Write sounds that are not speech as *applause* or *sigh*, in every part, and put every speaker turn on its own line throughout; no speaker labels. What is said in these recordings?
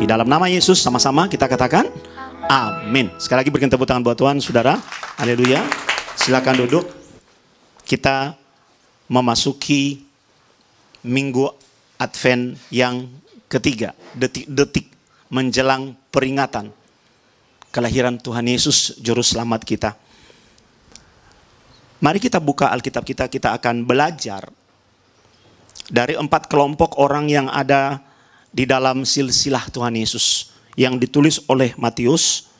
Di dalam nama Yesus sama-sama kita katakan amin. Sekali lagi berikan tepuk tangan buat Tuhan saudara. Haleluya. Silakan duduk. Kita memasuki minggu Advent yang ketiga, detik-detik menjelang peringatan kelahiran Tuhan Yesus juru selamat kita. Mari kita buka Alkitab kita, kita akan belajar dari empat kelompok orang yang ada di dalam silsilah Tuhan Yesus yang ditulis oleh Matius.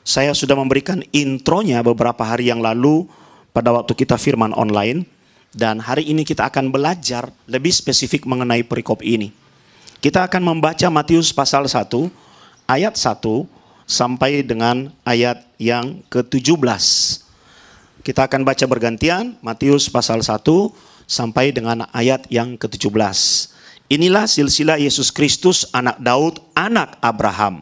Saya sudah memberikan intronya beberapa hari yang lalu pada waktu kita firman online. Dan hari ini kita akan belajar lebih spesifik mengenai perikop ini. Kita akan membaca Matius pasal 1 ayat 1 sampai dengan ayat yang ke-17. Kita akan baca bergantian Matius pasal 1 sampai dengan ayat yang ke-17. Inilah silsilah Yesus Kristus anak Daud, anak Abraham.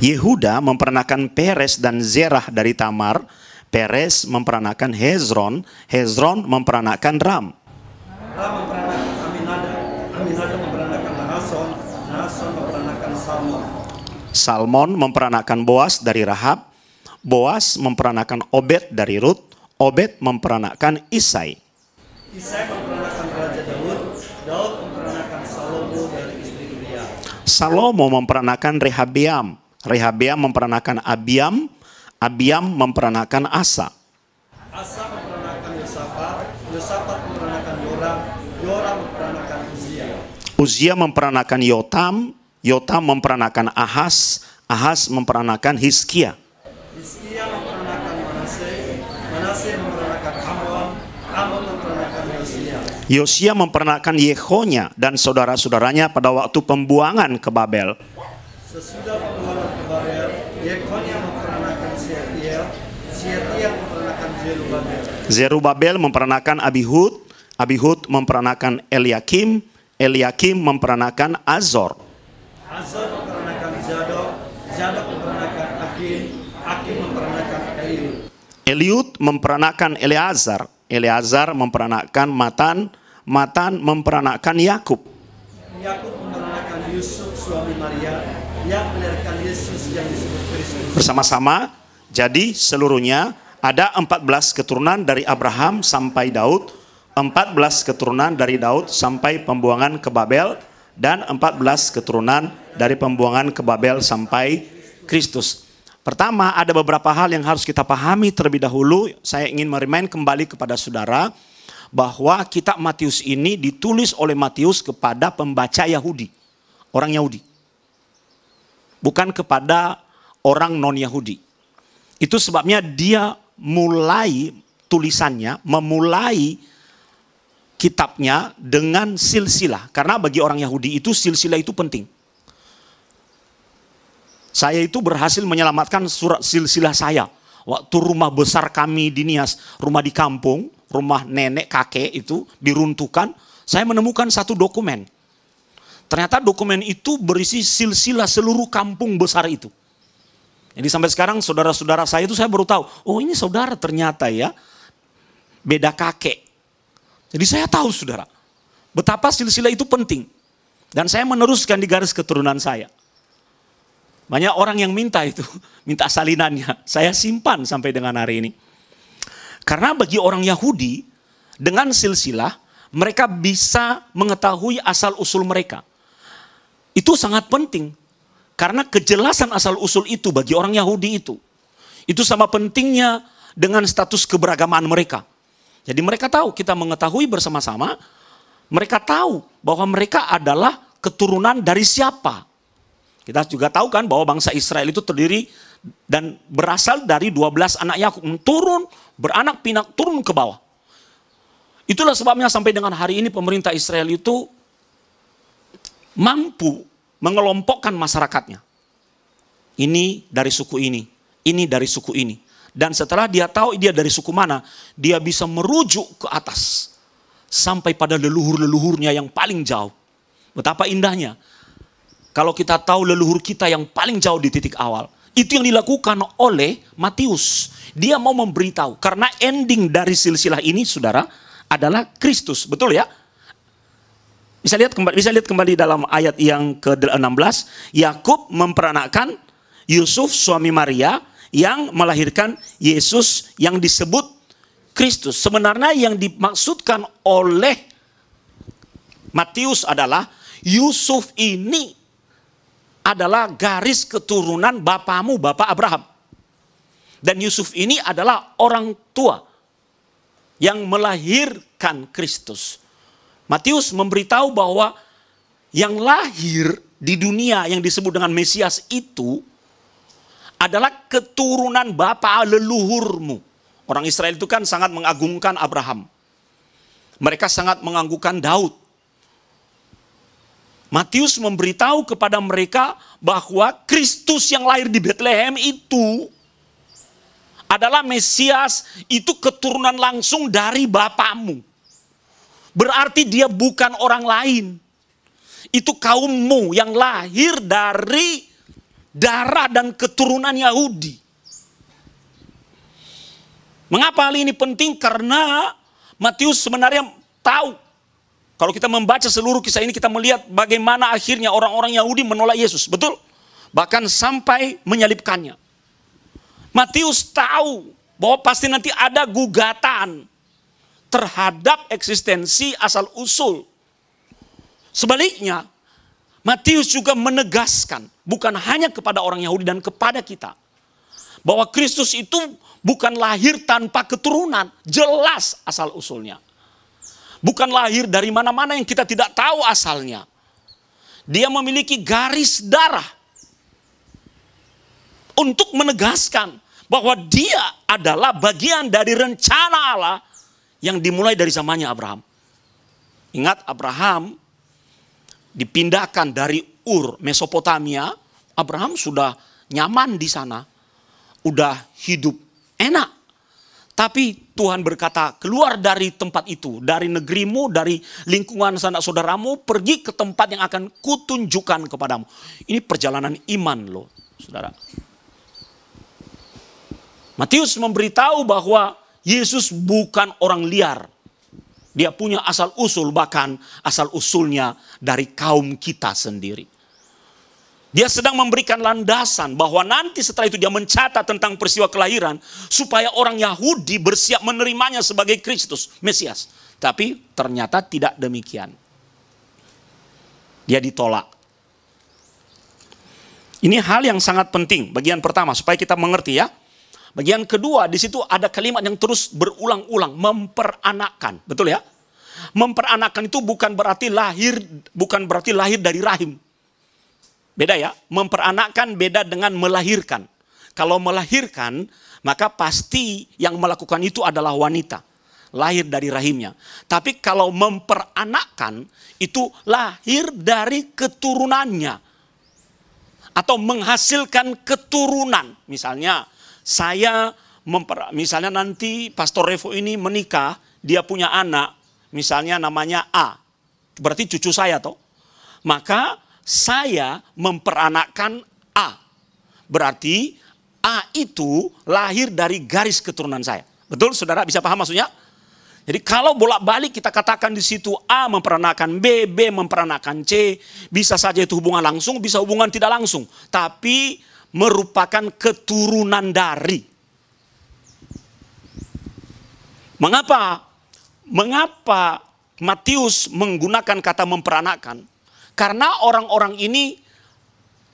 Yehuda memperanakan Peres dan Zerah dari Tamar, Peres memperanakan Hezron, Hezron memperanakan Ram. Salmon. Salmon memperanakan Boas dari Rahab, Boas memperanakan Obed dari Rut, Obed memperanakan Isai. Isai memperanakan Raja Daud, Daud memperanakan Salomo dari istri Uria. Salomo memperanakan Rehabeam, Rehabeam memperanakan Abiam, Abiam memperanakan Asa. Asa memperanakan Yosafat, Yosafat memperanakan Yoram, Yoram memperanakan Uzia. Uzia memperanakan Yotam, Yotam memperanakan Ahas, Ahas memperanakan Hiskia. Yosia memperanakan Yehonya dan saudara-saudaranya pada waktu pembuangan ke Babel. Sesudah pembuangan ke Babel, Yehonya memperanakan Seatiel, Seatiel memperanakan Zerubabel. Zerubabel memperanakan Abihud, Abihud memperanakan Eliakim, Eliakim memperanakan Azor. Azor memperanakan Zadok, Zadok memperanakan Akim, Akim memperanakan Eliud. Eliud memperanakan Eleazar, Eleazar memperanakkan Matan, Matan memperanakkan Yakub. Yakub memperanakkan Yusuf suami Maria, yang melahirkan Yesus yang disebut Kristus. Bersama-sama, jadi seluruhnya ada 14 keturunan dari Abraham sampai Daud, 14 keturunan dari Daud sampai pembuangan ke Babel, dan 14 keturunan dari pembuangan ke Babel sampai Kristus. Pertama, ada beberapa hal yang harus kita pahami terlebih dahulu. Saya ingin merimain kembali kepada saudara bahwa kitab Matius ini ditulis oleh Matius kepada pembaca Yahudi, orang Yahudi. Bukan kepada orang non-Yahudi. Itu sebabnya dia mulai tulisannya, memulai kitabnya dengan silsilah. Karena bagi orang Yahudi itu silsilah itu penting. Saya itu berhasil menyelamatkan surat silsilah saya. Waktu rumah besar kami di Nias, rumah di kampung, rumah nenek kakek itu diruntuhkan, saya menemukan satu dokumen. Ternyata dokumen itu berisi silsilah seluruh kampung besar itu. Jadi sampai sekarang saudara-saudara saya itu saya baru tahu, oh ini saudara ternyata ya, beda kakek. Jadi saya tahu saudara, betapa silsilah itu penting. Dan saya meneruskan di garis keturunan saya. Banyak orang yang minta itu, *laughs* minta salinannya. Saya simpan sampai dengan hari ini. Karena bagi orang Yahudi, dengan silsilah, mereka bisa mengetahui asal-usul mereka. Itu sangat penting. Karena kejelasan asal-usul itu bagi orang Yahudi itu. Itu sama pentingnya dengan status keberagamaan mereka. Jadi mereka tahu, kita mengetahui bersama-sama, mereka tahu bahwa mereka adalah keturunan dari siapa kita juga tahu kan bahwa bangsa Israel itu terdiri dan berasal dari 12 anak Yakub turun beranak pinak turun ke bawah. Itulah sebabnya sampai dengan hari ini pemerintah Israel itu mampu mengelompokkan masyarakatnya. Ini dari suku ini, ini dari suku ini. Dan setelah dia tahu dia dari suku mana, dia bisa merujuk ke atas sampai pada leluhur-leluhurnya yang paling jauh. Betapa indahnya kalau kita tahu leluhur kita yang paling jauh di titik awal. Itu yang dilakukan oleh Matius. Dia mau memberitahu. Karena ending dari silsilah ini, saudara, adalah Kristus. Betul ya? Bisa lihat kembali, bisa lihat kembali dalam ayat yang ke-16. Yakub memperanakan Yusuf suami Maria yang melahirkan Yesus yang disebut Kristus. Sebenarnya yang dimaksudkan oleh Matius adalah Yusuf ini adalah garis keturunan bapamu, bapak Abraham. Dan Yusuf ini adalah orang tua yang melahirkan Kristus. Matius memberitahu bahwa yang lahir di dunia yang disebut dengan Mesias itu adalah keturunan bapa leluhurmu. Orang Israel itu kan sangat mengagungkan Abraham. Mereka sangat mengagungkan Daud. Matius memberitahu kepada mereka bahwa Kristus yang lahir di Bethlehem itu adalah Mesias, itu keturunan langsung dari Bapamu. Berarti dia bukan orang lain. Itu kaummu yang lahir dari darah dan keturunan Yahudi. Mengapa hal ini penting? Karena Matius sebenarnya tahu kalau kita membaca seluruh kisah ini kita melihat bagaimana akhirnya orang-orang Yahudi menolak Yesus, betul? Bahkan sampai menyalibkannya. Matius tahu bahwa pasti nanti ada gugatan terhadap eksistensi asal usul. Sebaliknya, Matius juga menegaskan bukan hanya kepada orang Yahudi dan kepada kita bahwa Kristus itu bukan lahir tanpa keturunan, jelas asal usulnya bukan lahir dari mana-mana yang kita tidak tahu asalnya. Dia memiliki garis darah untuk menegaskan bahwa dia adalah bagian dari rencana Allah yang dimulai dari zamannya Abraham. Ingat Abraham dipindahkan dari Ur, Mesopotamia, Abraham sudah nyaman di sana, udah hidup enak. Tapi Tuhan berkata, keluar dari tempat itu, dari negerimu, dari lingkungan sanak saudaramu, pergi ke tempat yang akan kutunjukkan kepadamu. Ini perjalanan iman loh, saudara. Matius memberitahu bahwa Yesus bukan orang liar. Dia punya asal usul, bahkan asal usulnya dari kaum kita sendiri. Dia sedang memberikan landasan bahwa nanti setelah itu dia mencatat tentang peristiwa kelahiran supaya orang Yahudi bersiap menerimanya sebagai Kristus, Mesias. Tapi ternyata tidak demikian. Dia ditolak. Ini hal yang sangat penting bagian pertama supaya kita mengerti ya. Bagian kedua di situ ada kalimat yang terus berulang-ulang memperanakan, betul ya? Memperanakan itu bukan berarti lahir bukan berarti lahir dari rahim, Beda ya, memperanakkan beda dengan melahirkan. Kalau melahirkan, maka pasti yang melakukan itu adalah wanita. Lahir dari rahimnya. Tapi kalau memperanakkan, itu lahir dari keturunannya. Atau menghasilkan keturunan. Misalnya, saya memper, misalnya nanti Pastor Revo ini menikah, dia punya anak, misalnya namanya A. Berarti cucu saya toh. Maka saya memperanakkan A. Berarti A itu lahir dari garis keturunan saya. Betul saudara bisa paham maksudnya? Jadi kalau bolak-balik kita katakan di situ A memperanakan B, B memperanakan C, bisa saja itu hubungan langsung, bisa hubungan tidak langsung, tapi merupakan keturunan dari. Mengapa? Mengapa Matius menggunakan kata memperanakan? Karena orang-orang ini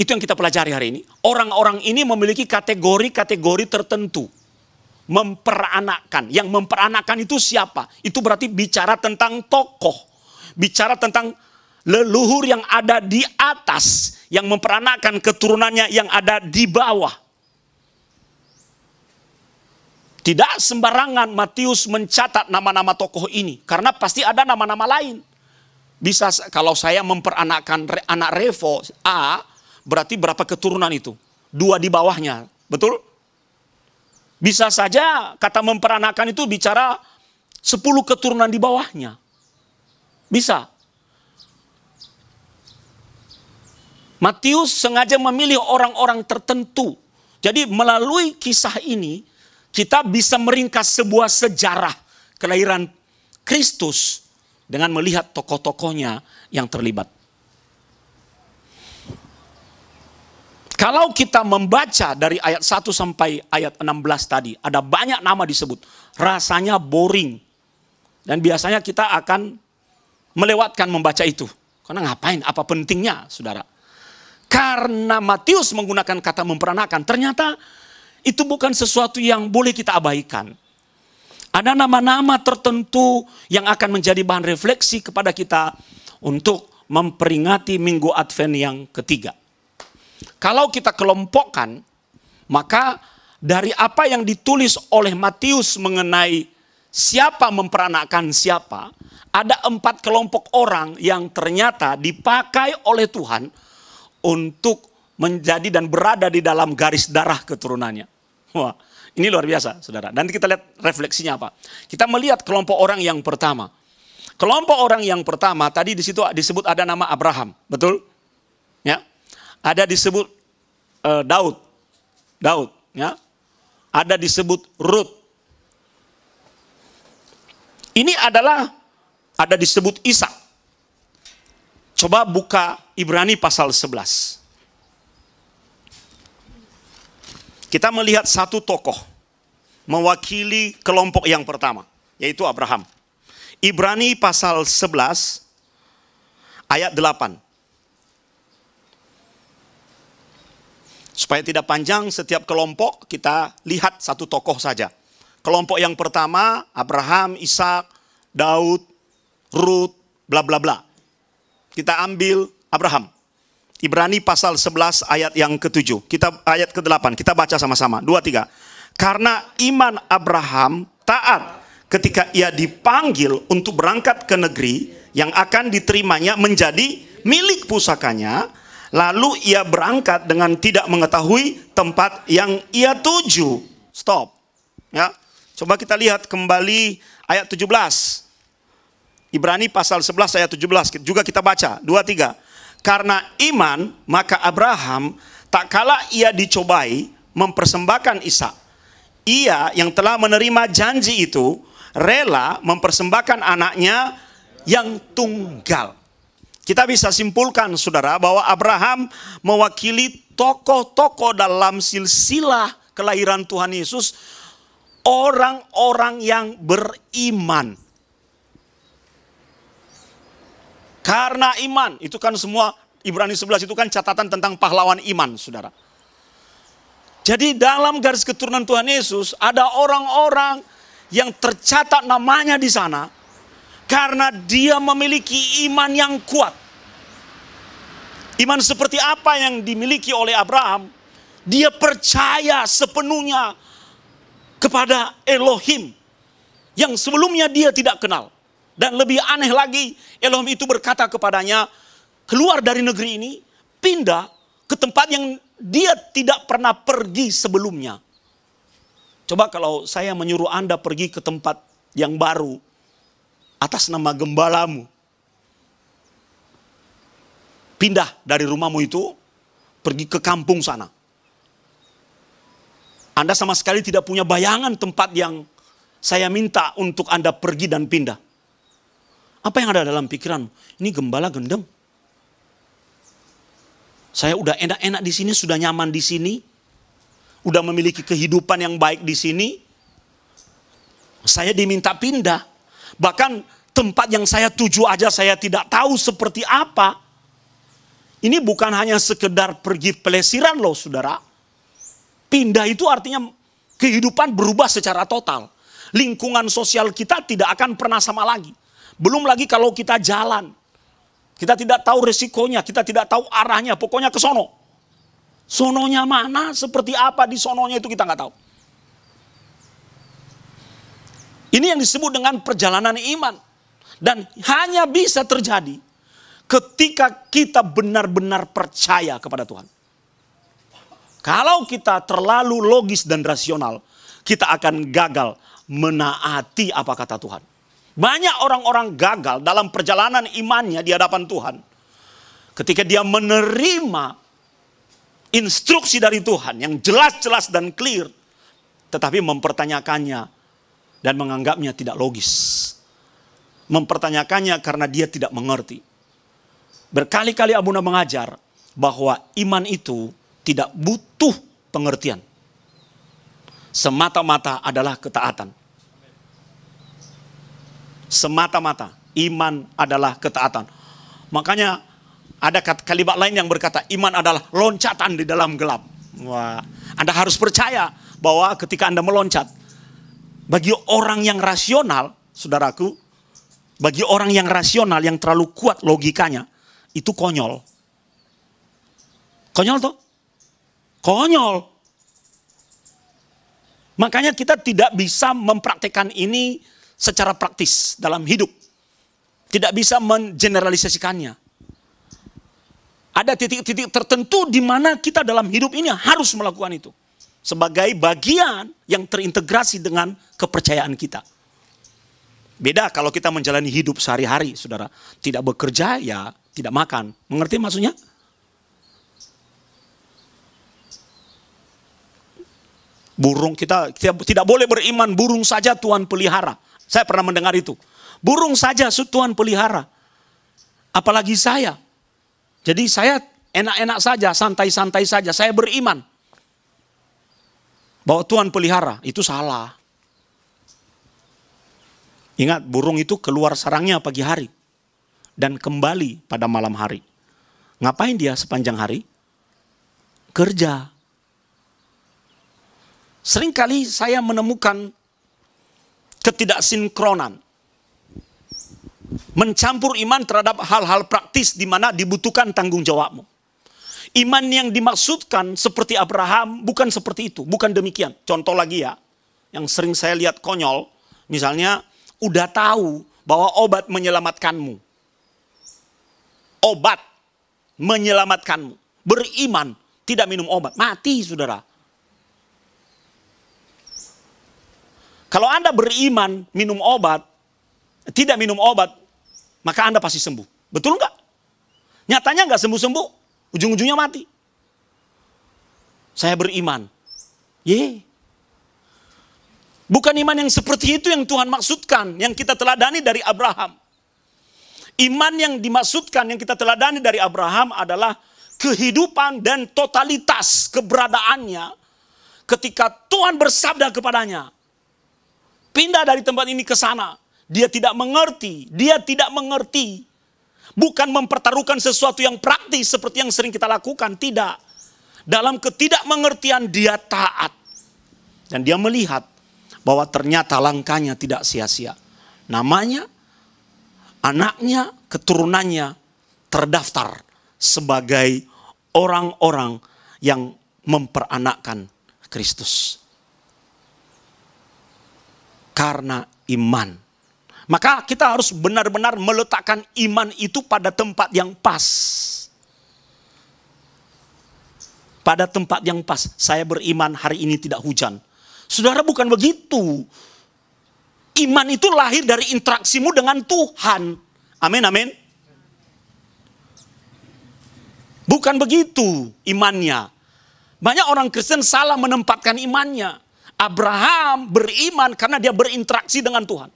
itu yang kita pelajari hari ini. Orang-orang ini memiliki kategori-kategori tertentu. Memperanakan. Yang memperanakan itu siapa? Itu berarti bicara tentang tokoh. Bicara tentang leluhur yang ada di atas. Yang memperanakan keturunannya yang ada di bawah. Tidak sembarangan Matius mencatat nama-nama tokoh ini. Karena pasti ada nama-nama lain. Bisa kalau saya memperanakkan anak Revo A, berarti berapa keturunan itu? Dua di bawahnya, betul? Bisa saja kata memperanakan itu bicara sepuluh keturunan di bawahnya. Bisa. Matius sengaja memilih orang-orang tertentu. Jadi melalui kisah ini kita bisa meringkas sebuah sejarah kelahiran Kristus dengan melihat tokoh-tokohnya yang terlibat. Kalau kita membaca dari ayat 1 sampai ayat 16 tadi, ada banyak nama disebut. Rasanya boring. Dan biasanya kita akan melewatkan membaca itu. Karena ngapain? Apa pentingnya, saudara? Karena Matius menggunakan kata memperanakan, ternyata itu bukan sesuatu yang boleh kita abaikan. Ada nama-nama tertentu yang akan menjadi bahan refleksi kepada kita untuk memperingati Minggu Advent yang ketiga. Kalau kita kelompokkan, maka dari apa yang ditulis oleh Matius mengenai siapa memperanakan siapa, ada empat kelompok orang yang ternyata dipakai oleh Tuhan untuk menjadi dan berada di dalam garis darah keturunannya. Wah, ini luar biasa, saudara. Nanti kita lihat refleksinya apa. Kita melihat kelompok orang yang pertama. Kelompok orang yang pertama tadi di situ disebut ada nama Abraham, betul? Ya, ada disebut uh, Daud, Daud, ya, ada disebut Rut. Ini adalah ada disebut Isa. Coba buka Ibrani pasal 11. Kita melihat satu tokoh mewakili kelompok yang pertama, yaitu Abraham. Ibrani pasal 11 ayat 8. Supaya tidak panjang, setiap kelompok kita lihat satu tokoh saja. Kelompok yang pertama, Abraham, Ishak, Daud, Ruth, bla bla bla. Kita ambil Abraham. Ibrani pasal 11 ayat yang ke-7. Kita ayat ke-8, kita baca sama-sama. 2 3. Karena iman Abraham taat ketika ia dipanggil untuk berangkat ke negeri yang akan diterimanya menjadi milik pusakanya, lalu ia berangkat dengan tidak mengetahui tempat yang ia tuju. Stop. Ya. Coba kita lihat kembali ayat 17. Ibrani pasal 11 ayat 17 juga kita baca 23. Karena iman maka Abraham tak kalah ia dicobai mempersembahkan Ishak ia yang telah menerima janji itu rela mempersembahkan anaknya yang tunggal. Kita bisa simpulkan saudara bahwa Abraham mewakili tokoh-tokoh dalam silsilah kelahiran Tuhan Yesus orang-orang yang beriman. Karena iman, itu kan semua Ibrani 11 itu kan catatan tentang pahlawan iman, saudara. Jadi dalam garis keturunan Tuhan Yesus ada orang-orang yang tercatat namanya di sana karena dia memiliki iman yang kuat. Iman seperti apa yang dimiliki oleh Abraham? Dia percaya sepenuhnya kepada Elohim yang sebelumnya dia tidak kenal. Dan lebih aneh lagi, Elohim itu berkata kepadanya, keluar dari negeri ini, pindah ke tempat yang dia tidak pernah pergi sebelumnya. Coba kalau saya menyuruh Anda pergi ke tempat yang baru atas nama gembalamu. Pindah dari rumahmu itu, pergi ke kampung sana. Anda sama sekali tidak punya bayangan tempat yang saya minta untuk Anda pergi dan pindah. Apa yang ada dalam pikiranmu? Ini gembala gendeng. Saya udah enak-enak di sini, sudah nyaman di sini, udah memiliki kehidupan yang baik di sini. Saya diminta pindah. Bahkan tempat yang saya tuju aja saya tidak tahu seperti apa. Ini bukan hanya sekedar pergi pelesiran loh saudara. Pindah itu artinya kehidupan berubah secara total. Lingkungan sosial kita tidak akan pernah sama lagi. Belum lagi kalau kita jalan. Kita tidak tahu resikonya, kita tidak tahu arahnya, pokoknya ke sono. Sononya mana, seperti apa di sononya itu kita nggak tahu. Ini yang disebut dengan perjalanan iman. Dan hanya bisa terjadi ketika kita benar-benar percaya kepada Tuhan. Kalau kita terlalu logis dan rasional, kita akan gagal menaati apa kata Tuhan. Banyak orang-orang gagal dalam perjalanan imannya di hadapan Tuhan. Ketika dia menerima instruksi dari Tuhan yang jelas-jelas dan clear, tetapi mempertanyakannya dan menganggapnya tidak logis. Mempertanyakannya karena dia tidak mengerti. Berkali-kali Abuna mengajar bahwa iman itu tidak butuh pengertian. Semata-mata adalah ketaatan semata-mata. Iman adalah ketaatan. Makanya ada kalimat lain yang berkata iman adalah loncatan di dalam gelap. Wah, Anda harus percaya bahwa ketika Anda meloncat bagi orang yang rasional, saudaraku, bagi orang yang rasional yang terlalu kuat logikanya, itu konyol. Konyol tuh Konyol. Makanya kita tidak bisa mempraktekkan ini secara praktis dalam hidup. Tidak bisa mengeneralisasikannya. Ada titik-titik tertentu di mana kita dalam hidup ini harus melakukan itu. Sebagai bagian yang terintegrasi dengan kepercayaan kita. Beda kalau kita menjalani hidup sehari-hari, saudara. Tidak bekerja, ya tidak makan. Mengerti maksudnya? Burung kita, kita tidak boleh beriman, burung saja Tuhan pelihara. Saya pernah mendengar itu. Burung saja Tuhan pelihara. Apalagi saya. Jadi saya enak-enak saja, santai-santai saja. Saya beriman. Bahwa Tuhan pelihara, itu salah. Ingat, burung itu keluar sarangnya pagi hari. Dan kembali pada malam hari. Ngapain dia sepanjang hari? Kerja. Seringkali saya menemukan ketidaksinkronan. Mencampur iman terhadap hal-hal praktis di mana dibutuhkan tanggung jawabmu. Iman yang dimaksudkan seperti Abraham bukan seperti itu, bukan demikian. Contoh lagi ya, yang sering saya lihat konyol, misalnya udah tahu bahwa obat menyelamatkanmu. Obat menyelamatkanmu. Beriman, tidak minum obat, mati saudara. Kalau Anda beriman, minum obat, tidak minum obat, maka Anda pasti sembuh. Betul nggak? Nyatanya nggak sembuh-sembuh, ujung-ujungnya mati. Saya beriman. Ye. Bukan iman yang seperti itu yang Tuhan maksudkan, yang kita teladani dari Abraham. Iman yang dimaksudkan, yang kita teladani dari Abraham adalah kehidupan dan totalitas keberadaannya ketika Tuhan bersabda kepadanya, Pindah dari tempat ini ke sana. Dia tidak mengerti. Dia tidak mengerti. Bukan mempertaruhkan sesuatu yang praktis seperti yang sering kita lakukan. Tidak. Dalam ketidakmengertian dia taat. Dan dia melihat bahwa ternyata langkahnya tidak sia-sia. Namanya, anaknya, keturunannya terdaftar sebagai orang-orang yang memperanakkan Kristus karena iman. Maka kita harus benar-benar meletakkan iman itu pada tempat yang pas. Pada tempat yang pas, saya beriman hari ini tidak hujan. Saudara bukan begitu. Iman itu lahir dari interaksimu dengan Tuhan. Amin, amin. Bukan begitu imannya. Banyak orang Kristen salah menempatkan imannya. Abraham beriman karena dia berinteraksi dengan Tuhan.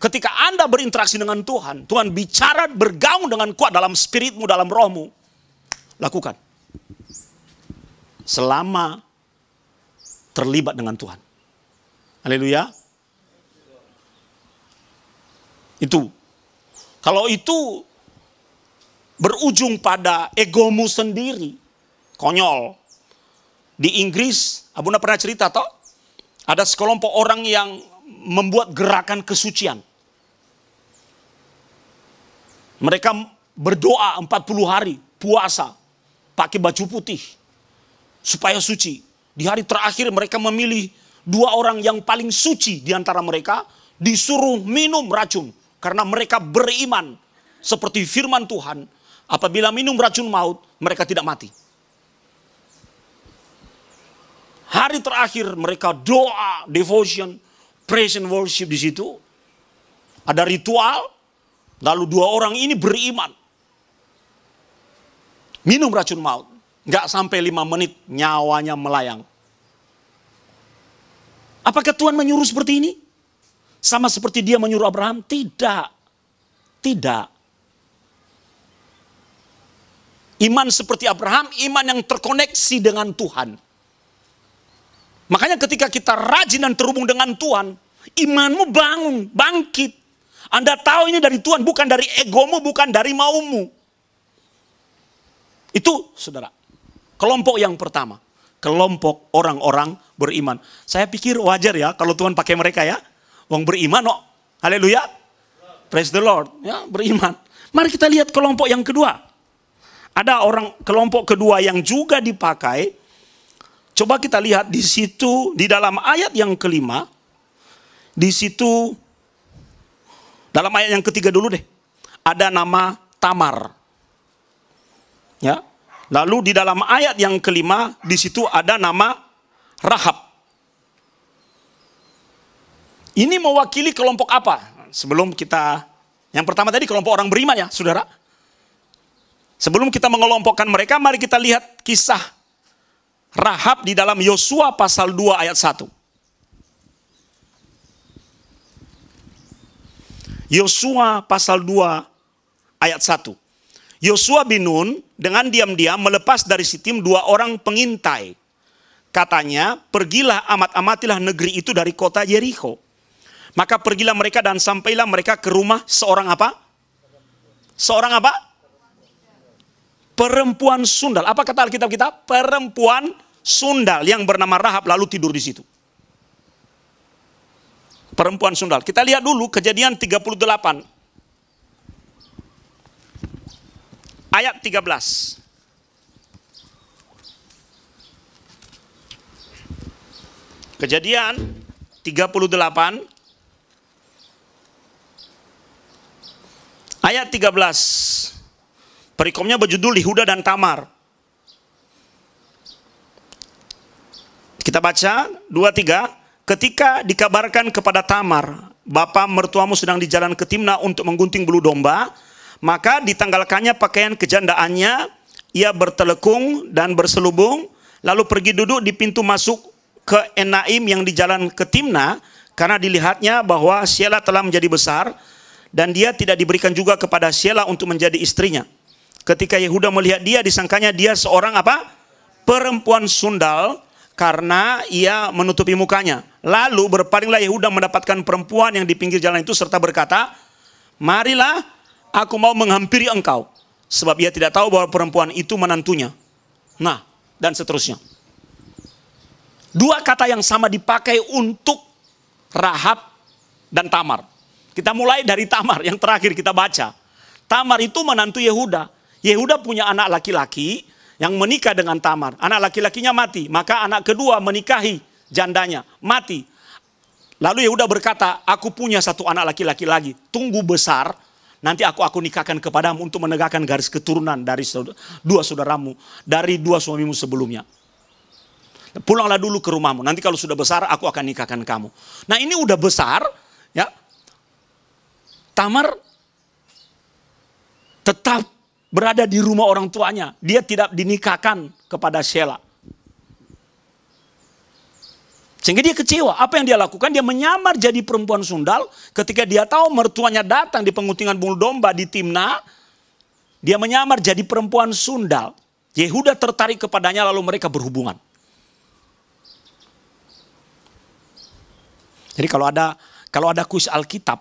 Ketika Anda berinteraksi dengan Tuhan, Tuhan bicara bergaung dengan kuat dalam spiritmu, dalam rohmu. Lakukan. Selama terlibat dengan Tuhan. Haleluya. Itu. Kalau itu berujung pada egomu sendiri, konyol, di Inggris, Abuna pernah cerita toh, ada sekelompok orang yang membuat gerakan kesucian. Mereka berdoa 40 hari, puasa, pakai baju putih, supaya suci. Di hari terakhir mereka memilih dua orang yang paling suci di antara mereka, disuruh minum racun. Karena mereka beriman, seperti firman Tuhan, apabila minum racun maut, mereka tidak mati hari terakhir mereka doa, devotion, praise and worship di situ. Ada ritual, lalu dua orang ini beriman. Minum racun maut, nggak sampai lima menit nyawanya melayang. Apakah Tuhan menyuruh seperti ini? Sama seperti dia menyuruh Abraham? Tidak. Tidak. Iman seperti Abraham, iman yang terkoneksi dengan Tuhan. Makanya ketika kita rajin dan terhubung dengan Tuhan, imanmu bangun, bangkit. Anda tahu ini dari Tuhan, bukan dari egomu, bukan dari maumu. Itu saudara, kelompok yang pertama. Kelompok orang-orang beriman. Saya pikir wajar ya kalau Tuhan pakai mereka ya. Wong beriman oh. Haleluya. Praise the Lord. Ya, beriman. Mari kita lihat kelompok yang kedua. Ada orang kelompok kedua yang juga dipakai Coba kita lihat di situ di dalam ayat yang kelima, di situ dalam ayat yang ketiga dulu deh, ada nama Tamar. Ya, lalu di dalam ayat yang kelima di situ ada nama Rahab. Ini mewakili kelompok apa? Sebelum kita, yang pertama tadi kelompok orang beriman ya, saudara. Sebelum kita mengelompokkan mereka, mari kita lihat kisah Rahab di dalam Yosua pasal 2 ayat 1. Yosua pasal 2 ayat 1. Yosua bin Nun dengan diam-diam melepas dari Sitim dua orang pengintai. Katanya, pergilah amat-amatilah negeri itu dari kota Jericho. Maka pergilah mereka dan sampailah mereka ke rumah seorang apa? Seorang apa? Perempuan sundal. Apa kata Alkitab kita? Perempuan sundal yang bernama Rahab lalu tidur di situ. Perempuan sundal. Kita lihat dulu kejadian 38. Ayat 13. Kejadian 38 ayat 13. Perikomnya berjudul Yehuda dan Tamar. Kita baca tiga ketika dikabarkan kepada Tamar, bapa mertuamu sedang di jalan ke Timna untuk menggunting bulu domba, maka ditanggalkannya pakaian kejandaannya, ia bertelekung dan berselubung, lalu pergi duduk di pintu masuk ke Enaim yang di jalan ke Timna, karena dilihatnya bahwa Sheila telah menjadi besar, dan dia tidak diberikan juga kepada Sheila untuk menjadi istrinya. Ketika Yehuda melihat dia, disangkanya dia seorang apa? Perempuan sundal, karena ia menutupi mukanya. Lalu berpalinglah Yehuda mendapatkan perempuan yang di pinggir jalan itu serta berkata, Marilah aku mau menghampiri engkau. Sebab ia tidak tahu bahwa perempuan itu menantunya. Nah, dan seterusnya. Dua kata yang sama dipakai untuk Rahab dan Tamar. Kita mulai dari Tamar yang terakhir kita baca. Tamar itu menantu Yehuda. Yehuda punya anak laki-laki yang menikah dengan Tamar. Anak laki-lakinya mati, maka anak kedua menikahi jandanya, mati. Lalu Yehuda berkata, aku punya satu anak laki-laki lagi, tunggu besar, nanti aku aku nikahkan kepadamu untuk menegakkan garis keturunan dari dua saudaramu, dari dua suamimu sebelumnya. Pulanglah dulu ke rumahmu, nanti kalau sudah besar aku akan nikahkan kamu. Nah ini udah besar, ya. Tamar tetap berada di rumah orang tuanya. Dia tidak dinikahkan kepada Sheila. Sehingga dia kecewa. Apa yang dia lakukan? Dia menyamar jadi perempuan sundal. Ketika dia tahu mertuanya datang di pengutingan bulu domba di Timna. Dia menyamar jadi perempuan sundal. Yehuda tertarik kepadanya lalu mereka berhubungan. Jadi kalau ada kalau ada kuis Alkitab,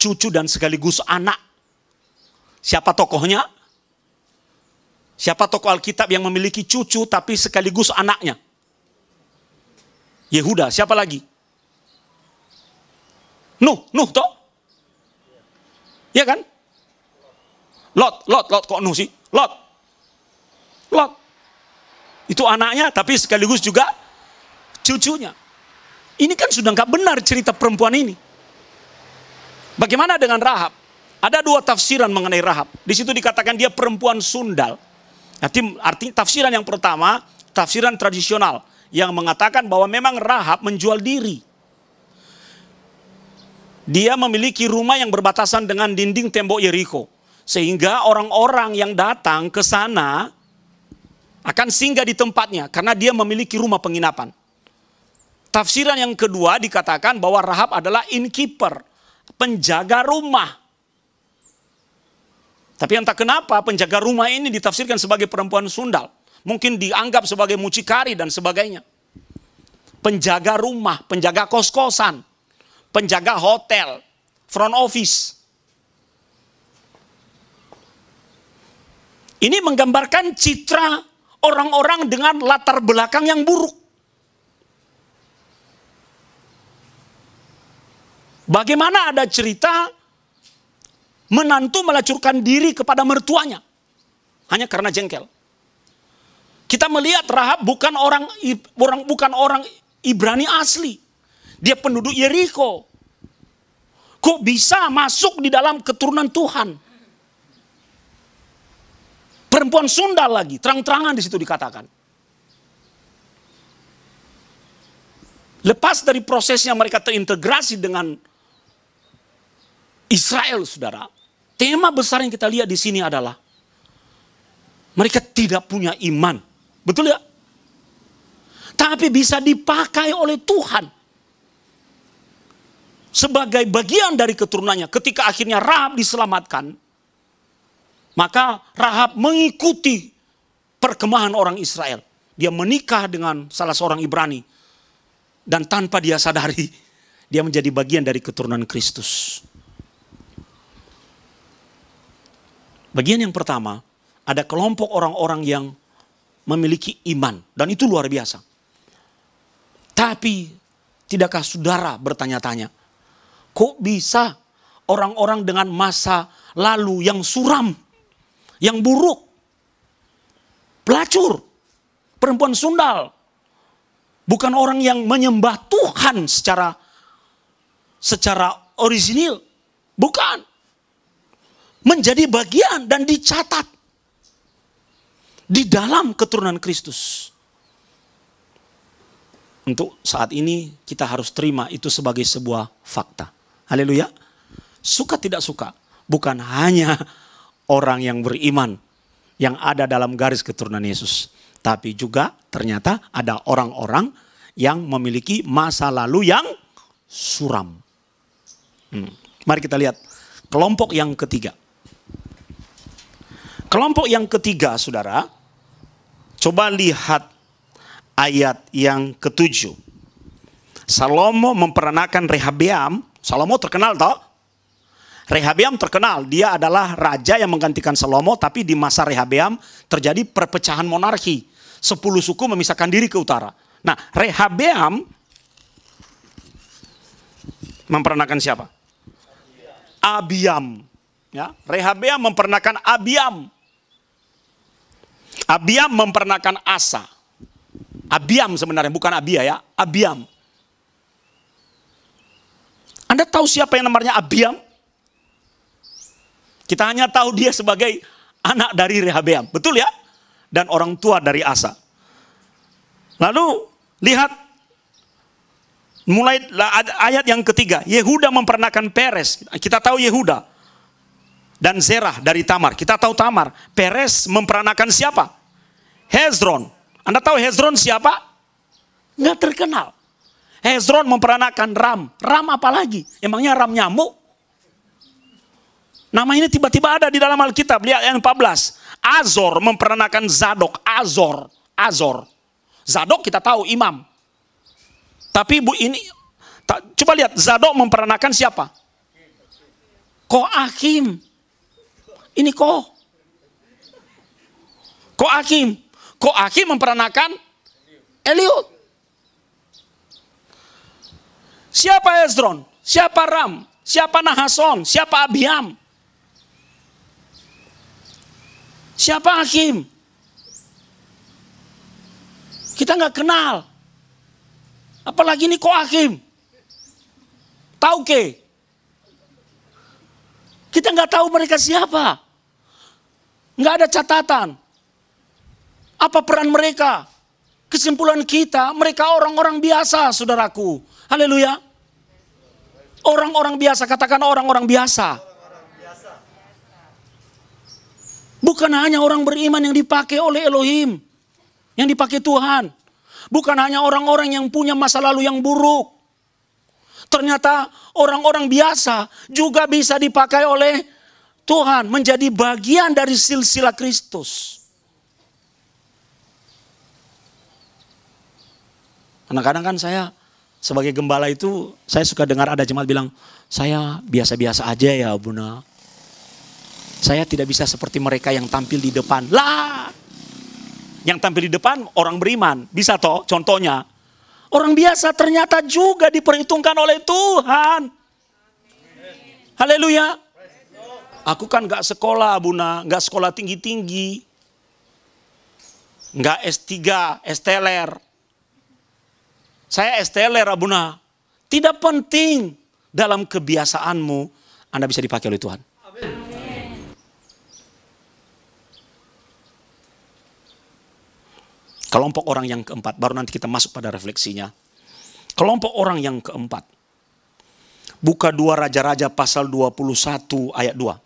cucu dan sekaligus anak Siapa tokohnya? Siapa tokoh Alkitab yang memiliki cucu tapi sekaligus anaknya? Yehuda, siapa lagi? Nuh, Nuh toh? Iya kan? Lot, Lot, Lot kok Nuh sih? Lot. Lot. Itu anaknya tapi sekaligus juga cucunya. Ini kan sudah nggak benar cerita perempuan ini. Bagaimana dengan Rahab? Ada dua tafsiran mengenai Rahab. Di situ dikatakan dia perempuan sundal. Arti tafsiran yang pertama, tafsiran tradisional yang mengatakan bahwa memang Rahab menjual diri. Dia memiliki rumah yang berbatasan dengan dinding tembok Yeriko. Sehingga orang-orang yang datang ke sana akan singgah di tempatnya karena dia memiliki rumah penginapan. Tafsiran yang kedua dikatakan bahwa Rahab adalah innkeeper, penjaga rumah. Tapi entah kenapa penjaga rumah ini ditafsirkan sebagai perempuan sundal. Mungkin dianggap sebagai mucikari dan sebagainya. Penjaga rumah, penjaga kos-kosan, penjaga hotel, front office. Ini menggambarkan citra orang-orang dengan latar belakang yang buruk. Bagaimana ada cerita menantu melacurkan diri kepada mertuanya hanya karena jengkel. Kita melihat Rahab bukan orang orang bukan orang Ibrani asli. Dia penduduk Yeriko. Kok bisa masuk di dalam keturunan Tuhan? Perempuan Sunda lagi, terang-terangan di situ dikatakan. Lepas dari prosesnya mereka terintegrasi dengan Israel, saudara tema besar yang kita lihat di sini adalah mereka tidak punya iman. Betul ya? Tapi bisa dipakai oleh Tuhan. Sebagai bagian dari keturunannya. Ketika akhirnya Rahab diselamatkan. Maka Rahab mengikuti perkemahan orang Israel. Dia menikah dengan salah seorang Ibrani. Dan tanpa dia sadari, dia menjadi bagian dari keturunan Kristus. Bagian yang pertama, ada kelompok orang-orang yang memiliki iman dan itu luar biasa. Tapi tidakkah saudara bertanya-tanya, kok bisa orang-orang dengan masa lalu yang suram, yang buruk, pelacur, perempuan sundal, bukan orang yang menyembah Tuhan secara secara orisinil, bukan menjadi bagian dan dicatat di dalam keturunan Kristus. Untuk saat ini kita harus terima itu sebagai sebuah fakta. Haleluya. Suka tidak suka, bukan hanya orang yang beriman yang ada dalam garis keturunan Yesus, tapi juga ternyata ada orang-orang yang memiliki masa lalu yang suram. Hmm. Mari kita lihat kelompok yang ketiga. Kelompok yang ketiga, saudara, coba lihat ayat yang ketujuh. Salomo memperanakan Rehabiam. Salomo terkenal toh? Rehabiam terkenal, dia adalah raja yang menggantikan Salomo, tapi di masa Rehabiam terjadi perpecahan monarki. Sepuluh suku memisahkan diri ke utara. Nah, Rehabiam memperanakan siapa? Abiam. Ya, Rehabeam memperanakan Abiam. Abiam memperanakan Asa. Abiam sebenarnya, bukan Abia ya. Abiam. Anda tahu siapa yang namanya Abiam? Kita hanya tahu dia sebagai anak dari Rehabeam. Betul ya? Dan orang tua dari Asa. Lalu lihat mulai ayat yang ketiga. Yehuda memperanakan Peres. Kita tahu Yehuda dan Zerah dari Tamar. Kita tahu Tamar, Peres memperanakan siapa? Hezron. Anda tahu Hezron siapa? Nggak terkenal. Hezron memperanakan Ram. Ram apa lagi? Emangnya Ram nyamuk? Nama ini tiba-tiba ada di dalam Alkitab, lihat yang 14. Azor memperanakan Zadok, Azor, Azor. Zadok kita tahu imam. Tapi Bu ini coba lihat Zadok memperanakan siapa? Koakim. Ini kok. Kok Akim. Kok Akim memperanakan Eliud. Siapa Ezron? Siapa Ram? Siapa Nahason? Siapa Abiam? Siapa Hakim? Kita nggak kenal. Apalagi ini kok Hakim? Tahu ke? Kita nggak tahu mereka siapa. Nggak ada catatan. Apa peran mereka? Kesimpulan kita, mereka orang-orang biasa, saudaraku. Haleluya. Orang-orang biasa, katakan orang-orang biasa. Bukan hanya orang beriman yang dipakai oleh Elohim. Yang dipakai Tuhan. Bukan hanya orang-orang yang punya masa lalu yang buruk. Ternyata orang-orang biasa juga bisa dipakai oleh Tuhan menjadi bagian dari silsilah Kristus. Kadang-kadang kan saya sebagai gembala itu saya suka dengar ada jemaat bilang, saya biasa-biasa aja ya Buna. Saya tidak bisa seperti mereka yang tampil di depan. Lah, yang tampil di depan orang beriman. Bisa toh contohnya. Orang biasa ternyata juga diperhitungkan oleh Tuhan. Haleluya. Aku kan gak sekolah Buna, gak sekolah tinggi-tinggi. Gak S3, STLR. Saya STLR Abuna. Tidak penting dalam kebiasaanmu Anda bisa dipakai oleh Tuhan. Amen. Kelompok orang yang keempat, baru nanti kita masuk pada refleksinya. Kelompok orang yang keempat. Buka dua raja-raja pasal 21 ayat 2.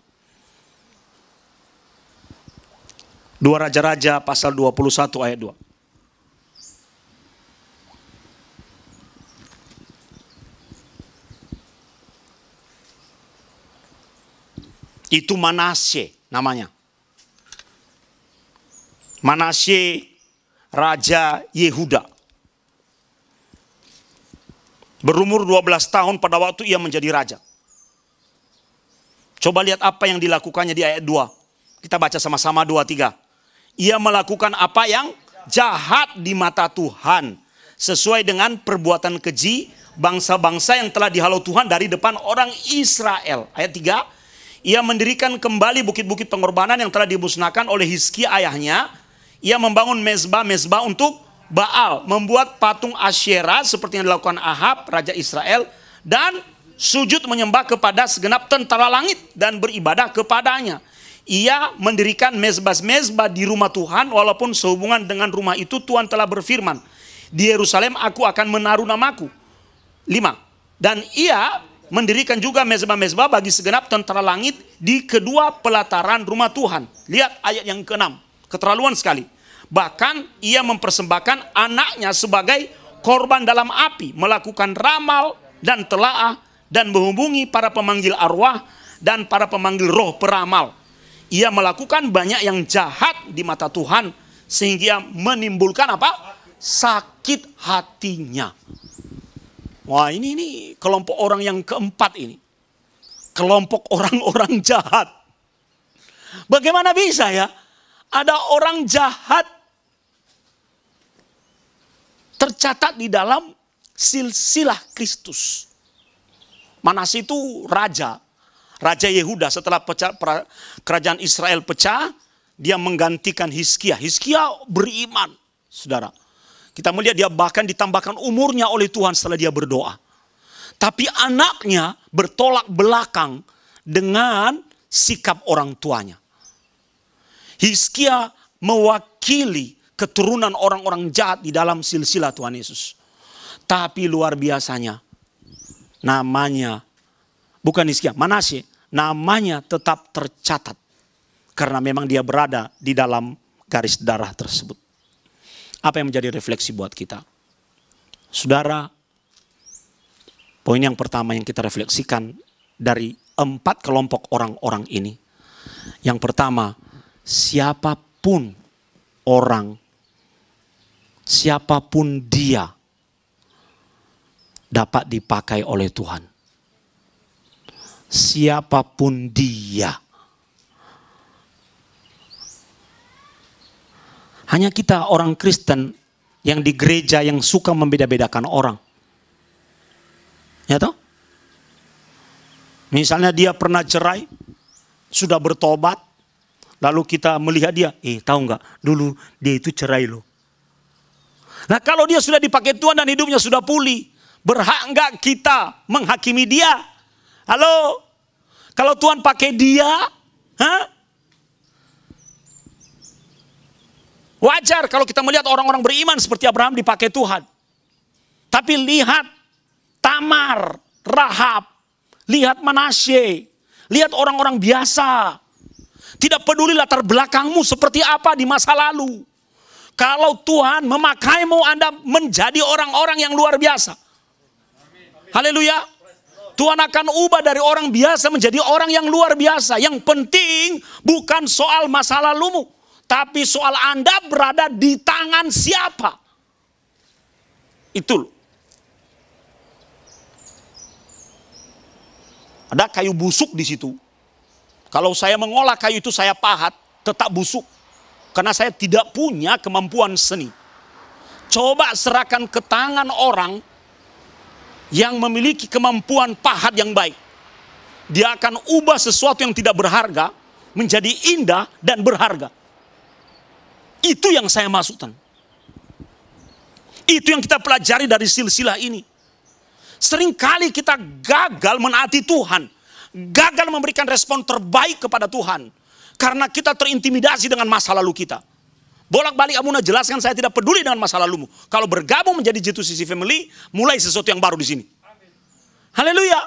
Dua Raja-Raja pasal 21 ayat 2. Itu Manasye namanya. Manasye Raja Yehuda. Berumur 12 tahun pada waktu ia menjadi raja. Coba lihat apa yang dilakukannya di ayat 2. Kita baca sama-sama 2, 3. Ia melakukan apa yang jahat di mata Tuhan. Sesuai dengan perbuatan keji bangsa-bangsa yang telah dihalau Tuhan dari depan orang Israel. Ayat 3. Ia mendirikan kembali bukit-bukit pengorbanan yang telah dimusnahkan oleh Hizki ayahnya. Ia membangun mezbah-mezbah untuk Baal. Membuat patung Asyera seperti yang dilakukan Ahab, Raja Israel. Dan sujud menyembah kepada segenap tentara langit dan beribadah kepadanya ia mendirikan mezbah-mezbah di rumah Tuhan walaupun sehubungan dengan rumah itu Tuhan telah berfirman di Yerusalem aku akan menaruh namaku lima dan ia mendirikan juga mezbah-mezbah bagi segenap tentara langit di kedua pelataran rumah Tuhan lihat ayat yang keenam keterlaluan sekali bahkan ia mempersembahkan anaknya sebagai korban dalam api melakukan ramal dan telaah dan menghubungi para pemanggil arwah dan para pemanggil roh peramal ia melakukan banyak yang jahat di mata Tuhan sehingga menimbulkan apa? Sakit hatinya. Wah, ini ini kelompok orang yang keempat ini. Kelompok orang-orang jahat. Bagaimana bisa ya? Ada orang jahat tercatat di dalam silsilah Kristus. Manas itu raja, Raja Yehuda setelah pecah, kerajaan Israel pecah, dia menggantikan Hizkia. Hizkia beriman, saudara. Kita melihat dia bahkan ditambahkan umurnya oleh Tuhan setelah dia berdoa. Tapi anaknya bertolak belakang dengan sikap orang tuanya. Hizkia mewakili keturunan orang-orang jahat di dalam silsilah Tuhan Yesus. Tapi luar biasanya, namanya bukan Hizkia, sih namanya tetap tercatat. Karena memang dia berada di dalam garis darah tersebut. Apa yang menjadi refleksi buat kita? Saudara, poin yang pertama yang kita refleksikan dari empat kelompok orang-orang ini. Yang pertama, siapapun orang, siapapun dia dapat dipakai oleh Tuhan siapapun dia. Hanya kita orang Kristen yang di gereja yang suka membeda-bedakan orang. Ya toh? Misalnya dia pernah cerai, sudah bertobat, lalu kita melihat dia, eh tahu nggak, dulu dia itu cerai loh. Nah kalau dia sudah dipakai Tuhan dan hidupnya sudah pulih, berhak nggak kita menghakimi dia? Halo? Kalau Tuhan pakai dia, hah? Wajar kalau kita melihat orang-orang beriman seperti Abraham dipakai Tuhan. Tapi lihat Tamar, Rahab, lihat Manasye, lihat orang-orang biasa. Tidak peduli latar belakangmu seperti apa di masa lalu. Kalau Tuhan memakaimu, Anda menjadi orang-orang yang luar biasa. Haleluya. Tuhan akan ubah dari orang biasa menjadi orang yang luar biasa. Yang penting bukan soal masalah lalumu, tapi soal Anda berada di tangan siapa. Itu loh. Ada kayu busuk di situ. Kalau saya mengolah kayu itu saya pahat, tetap busuk. Karena saya tidak punya kemampuan seni. Coba serahkan ke tangan orang yang memiliki kemampuan pahat yang baik. Dia akan ubah sesuatu yang tidak berharga menjadi indah dan berharga. Itu yang saya maksudkan. Itu yang kita pelajari dari silsilah ini. Seringkali kita gagal menaati Tuhan. Gagal memberikan respon terbaik kepada Tuhan. Karena kita terintimidasi dengan masa lalu kita. Bolak-balik kamu nak jelaskan saya tidak peduli dengan masa lalumu. Kalau bergabung menjadi jitu sisi Family, mulai sesuatu yang baru di sini. Haleluya.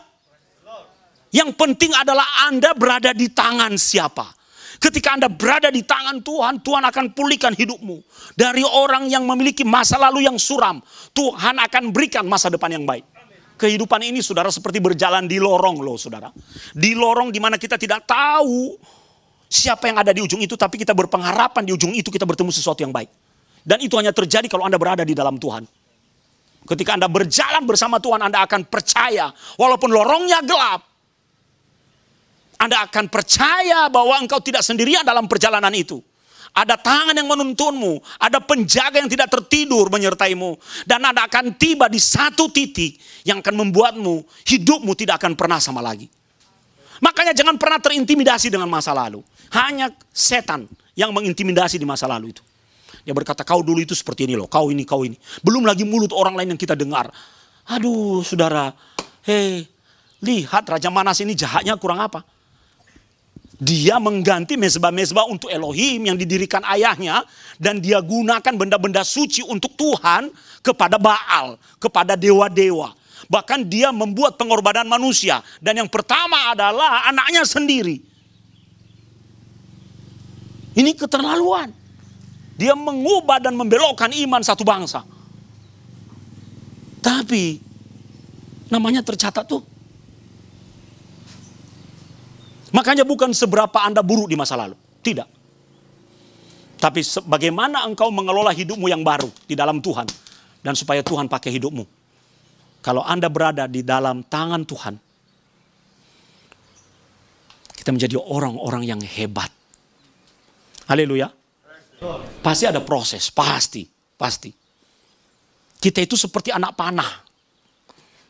Yang penting adalah Anda berada di tangan siapa. Ketika Anda berada di tangan Tuhan, Tuhan akan pulihkan hidupmu. Dari orang yang memiliki masa lalu yang suram, Tuhan akan berikan masa depan yang baik kehidupan ini saudara seperti berjalan di lorong loh saudara. Di lorong dimana kita tidak tahu siapa yang ada di ujung itu, tapi kita berpengharapan di ujung itu kita bertemu sesuatu yang baik. Dan itu hanya terjadi kalau Anda berada di dalam Tuhan. Ketika Anda berjalan bersama Tuhan, Anda akan percaya, walaupun lorongnya gelap, Anda akan percaya bahwa engkau tidak sendirian dalam perjalanan itu. Ada tangan yang menuntunmu, ada penjaga yang tidak tertidur menyertaimu, dan Anda akan tiba di satu titik yang akan membuatmu hidupmu tidak akan pernah sama lagi. Makanya jangan pernah terintimidasi dengan masa lalu. Hanya setan yang mengintimidasi di masa lalu itu. Dia berkata, kau dulu itu seperti ini loh, kau ini, kau ini. Belum lagi mulut orang lain yang kita dengar. Aduh, saudara, hei, lihat Raja Manas ini jahatnya kurang apa. Dia mengganti mezbah-mezbah untuk Elohim yang didirikan ayahnya. Dan dia gunakan benda-benda suci untuk Tuhan kepada Baal, kepada dewa-dewa. Bahkan dia membuat pengorbanan manusia. Dan yang pertama adalah anaknya sendiri. Ini keterlaluan. Dia mengubah dan membelokkan iman satu bangsa. Tapi namanya tercatat tuh. Makanya bukan seberapa Anda buruk di masa lalu. Tidak. Tapi bagaimana engkau mengelola hidupmu yang baru di dalam Tuhan. Dan supaya Tuhan pakai hidupmu. Kalau Anda berada di dalam tangan Tuhan, kita menjadi orang-orang yang hebat. Haleluya. Pasti ada proses, pasti, pasti. Kita itu seperti anak panah.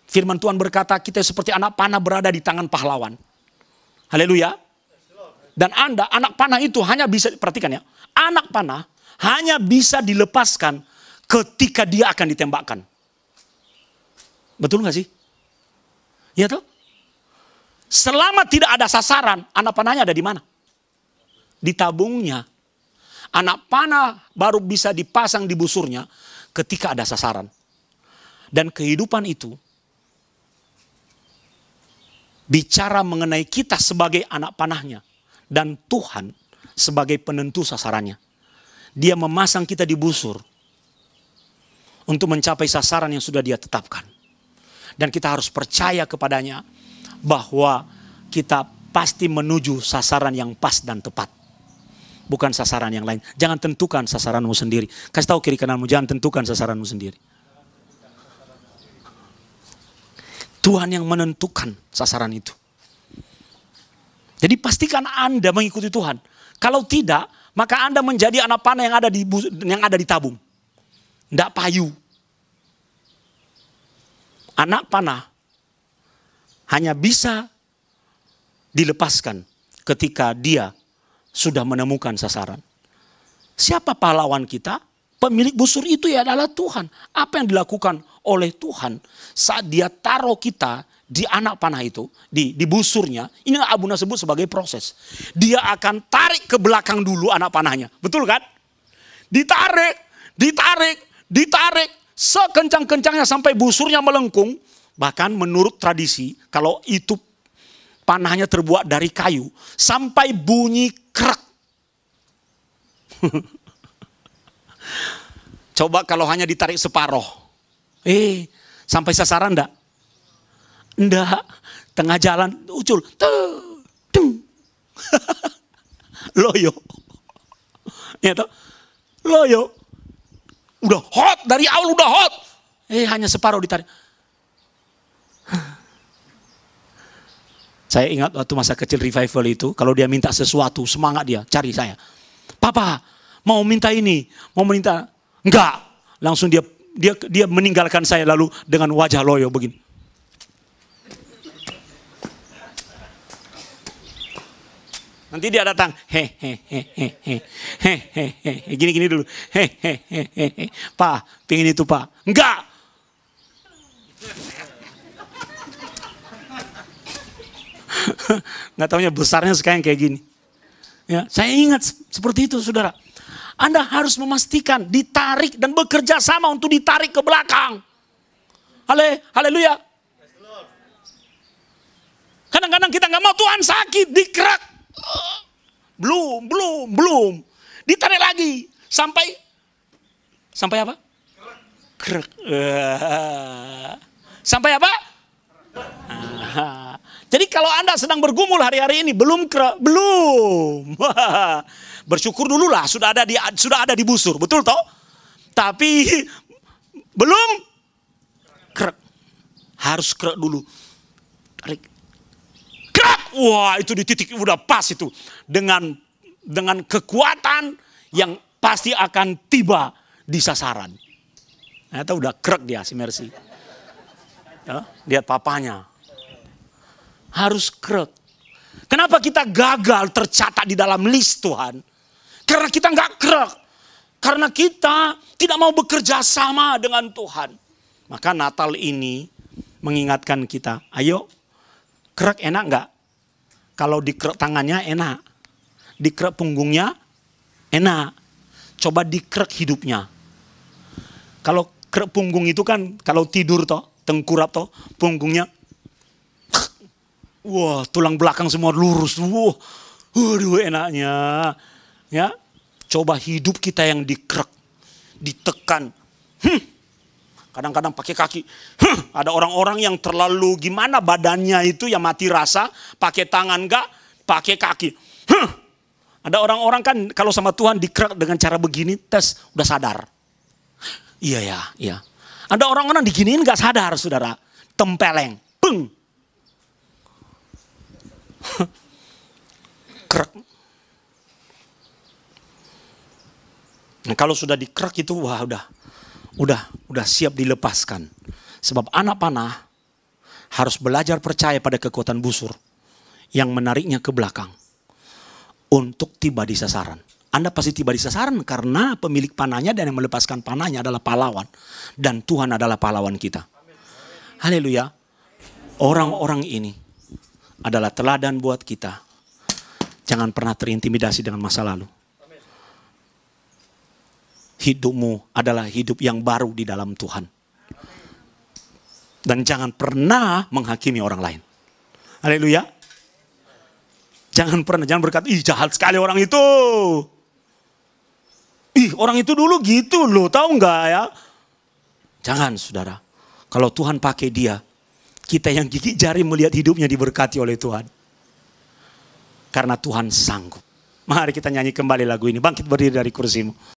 Firman Tuhan berkata kita seperti anak panah berada di tangan pahlawan. Haleluya. Dan Anda, anak panah itu hanya bisa, perhatikan ya. Anak panah hanya bisa dilepaskan ketika dia akan ditembakkan. Betul nggak sih? Ya tuh, Selama tidak ada sasaran, anak panahnya ada di mana? Di tabungnya. Anak panah baru bisa dipasang di busurnya ketika ada sasaran. Dan kehidupan itu bicara mengenai kita sebagai anak panahnya dan Tuhan sebagai penentu sasarannya. Dia memasang kita di busur untuk mencapai sasaran yang sudah dia tetapkan. Dan kita harus percaya kepadanya bahwa kita pasti menuju sasaran yang pas dan tepat. Bukan sasaran yang lain. Jangan tentukan sasaranmu sendiri. Kasih tahu kiri kananmu, jangan tentukan sasaranmu sendiri. Tuhan yang menentukan sasaran itu. Jadi pastikan Anda mengikuti Tuhan. Kalau tidak, maka Anda menjadi anak panah yang ada di yang ada di tabung. Tidak payu anak panah hanya bisa dilepaskan ketika dia sudah menemukan sasaran. Siapa pahlawan kita? Pemilik busur itu ya adalah Tuhan. Apa yang dilakukan oleh Tuhan saat dia taruh kita di anak panah itu, di, di busurnya. Ini yang Abuna sebut sebagai proses. Dia akan tarik ke belakang dulu anak panahnya. Betul kan? Ditarik, ditarik, ditarik. Sekencang-kencangnya sampai busurnya melengkung. Bahkan menurut tradisi, kalau itu panahnya terbuat dari kayu, sampai bunyi krek. *laughs* Coba kalau hanya ditarik separoh. Eh, sampai sasaran enggak? Enggak. Tengah jalan, ucul. *laughs* Loyo. Ya Loyo. Udah hot, dari awal udah hot. Eh hanya separuh ditarik. Saya ingat waktu masa kecil revival itu, kalau dia minta sesuatu, semangat dia, cari saya. Papa, mau minta ini, mau minta, enggak. Langsung dia dia dia meninggalkan saya lalu dengan wajah loyo begini. Nanti dia datang, he hehehe, gini-gini dulu, he pak, pingin itu pak, enggak. Enggak *laughs* tahunya besarnya sekarang kayak gini. Ya, saya ingat seperti itu saudara. Anda harus memastikan ditarik dan bekerja sama untuk ditarik ke belakang. Hale, haleluya. Kadang-kadang kita nggak mau Tuhan sakit, dikerak. Belum, belum, belum. Ditarik lagi sampai sampai apa? Krek. *laughs* Sampai apa? Jadi kalau Anda sedang bergumul hari-hari ini belum krek, belum. *laughs* Bersyukur dulu lah sudah ada di sudah ada di busur, betul toh? Tapi *laughs* belum krek. Harus krek dulu. Tarik Wah, itu di titik udah pas itu. Dengan dengan kekuatan yang pasti akan tiba di sasaran. Ternyata udah krek dia si Mercy. Ya, lihat papanya. Harus krek. Kenapa kita gagal tercatat di dalam list Tuhan? Karena kita nggak krek. Karena kita tidak mau bekerja sama dengan Tuhan. Maka Natal ini mengingatkan kita, ayo krek enak nggak? Kalau dikrek tangannya enak. Dikrek punggungnya enak. Coba dikrek hidupnya. Kalau krek punggung itu kan kalau tidur toh, tengkurap toh, punggungnya *sniffs* wah tulang belakang semua lurus. Wah, wuh waduh enaknya. Ya, coba hidup kita yang dikrek, ditekan. Hmm, kadang-kadang pakai kaki. Huh, ada orang-orang yang terlalu gimana badannya itu ya mati rasa, pakai tangan enggak, pakai kaki. Huh, ada orang-orang kan kalau sama Tuhan dikerak dengan cara begini, tes udah sadar. Iya ya, iya. Ada orang-orang diginiin enggak sadar saudara. Tempeleng, peng. Krek. Nah, kalau sudah dikrek itu wah udah udah udah siap dilepaskan. Sebab anak panah harus belajar percaya pada kekuatan busur yang menariknya ke belakang untuk tiba di sasaran. Anda pasti tiba di sasaran karena pemilik panahnya dan yang melepaskan panahnya adalah pahlawan. Dan Tuhan adalah pahlawan kita. Haleluya. Orang-orang ini adalah teladan buat kita. Jangan pernah terintimidasi dengan masa lalu hidupmu adalah hidup yang baru di dalam Tuhan. Dan jangan pernah menghakimi orang lain. Haleluya. Jangan pernah, jangan berkata, ih jahat sekali orang itu. Ih orang itu dulu gitu loh, tahu nggak ya? Jangan saudara. Kalau Tuhan pakai dia, kita yang gigi jari melihat hidupnya diberkati oleh Tuhan. Karena Tuhan sanggup. Mari kita nyanyi kembali lagu ini. Bangkit berdiri dari kursimu.